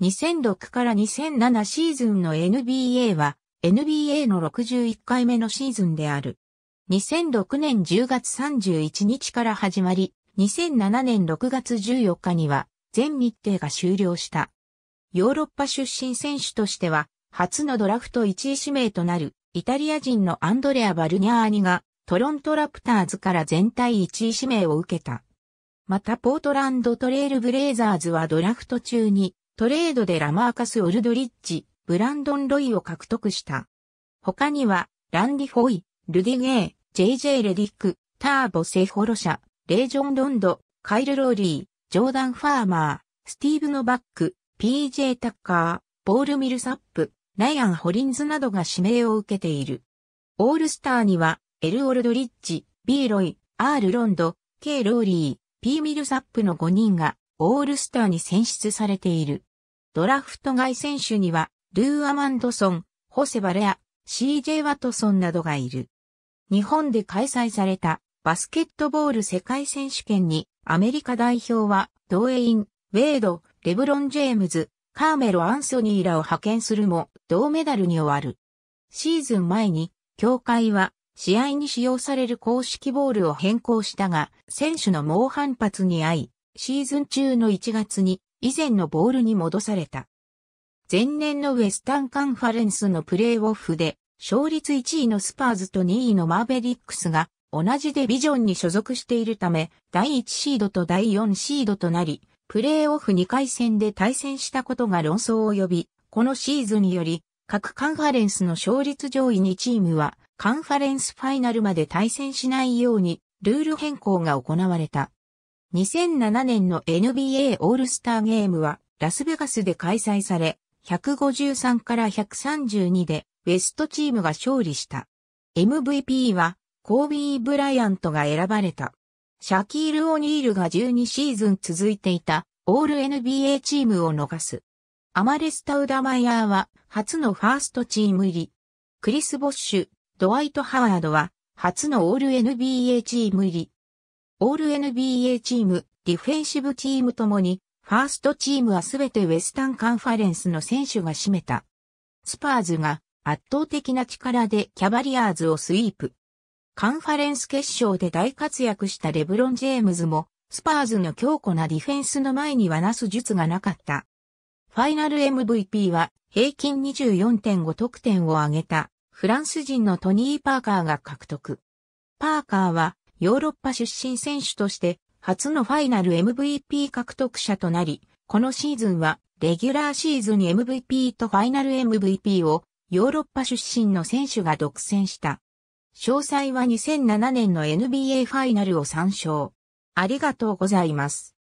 2006から2007シーズンの NBA は NBA の61回目のシーズンである。2006年10月31日から始まり、2007年6月14日には全日程が終了した。ヨーロッパ出身選手としては、初のドラフト1位指名となるイタリア人のアンドレア・バルニャーニがトロントラプターズから全体1位指名を受けた。またポートランドトレールブレイザーズはドラフト中にトレードでラマーカス・オルドリッジ、ブランドン・ロイを獲得した。他には、ランディ・ホイ、ルディ・ゲー、JJ レディック、ターボ・セイ・ホロ社、レージョン・ロンド、カイル・ローリー、ジョーダン・ファーマー、スティーブ・ノバック、PJ・ タッカー、ボール・ミルサップ、ライアン・ホリンズなどが指名を受けている。オールスターには、エル・オルドリッジ、B・ ロイ、R・ ロンド、K・ ローリー、P・ ミルサップの5人が、オールスターに選出されている。ドラフト外選手には、ルー・アマンドソン、ホセ・バレア、CJ・ ワトソンなどがいる。日本で開催されたバスケットボール世界選手権にアメリカ代表はドウェイン、ウェイド、レブロン・ジェームズ、カーメロ・アンソニーらを派遣するも銅メダルに終わる。シーズン前に協会は試合に使用される公式ボールを変更したが選手の猛反発に遭いシーズン中の1月に以前のボールに戻された。前年のウェスタンカンファレンスのプレーオフで、勝率1位のスパーズと2位のマーベリックスが、同じデビジョンに所属しているため、第1シードと第4シードとなり、プレーオフ2回戦で対戦したことが論争を呼び、このシーズンにより、各カンファレンスの勝率上位2チームは、カンファレンスファイナルまで対戦しないように、ルール変更が行われた。2007年の NBA オールスターゲームはラスベガスで開催され、153から132でウェストチームが勝利した。MVP はコービー・ブライアントが選ばれた。シャキール・オニールが12シーズン続いていたオール NBA チームを逃す。アマレス・タウダマイヤーは初のファーストチーム入り。クリス・ボッシュ、ドワイト・ハワードは初のオール NBA チーム入り。オール NBA チーム、ディフェンシブチームともに、ファーストチームはすべてウェスタンカンファレンスの選手が占めた。スパーズが圧倒的な力でキャバリアーズをスイープ。カンファレンス決勝で大活躍したレブロン・ジェームズも、スパーズの強固なディフェンスの前にはなす術がなかった。ファイナル MVP は平均24.5得点を挙げたフランス人のトニー・パーカーが獲得。パーカーはヨーロッパ出身選手として初のファイナル MVP 獲得者となり、このシーズンはレギュラーシーズン MVP とファイナル MVP をヨーロッパ出身の選手が独占した。詳細は2007年の NBA ファイナルを参照。ありがとうございます。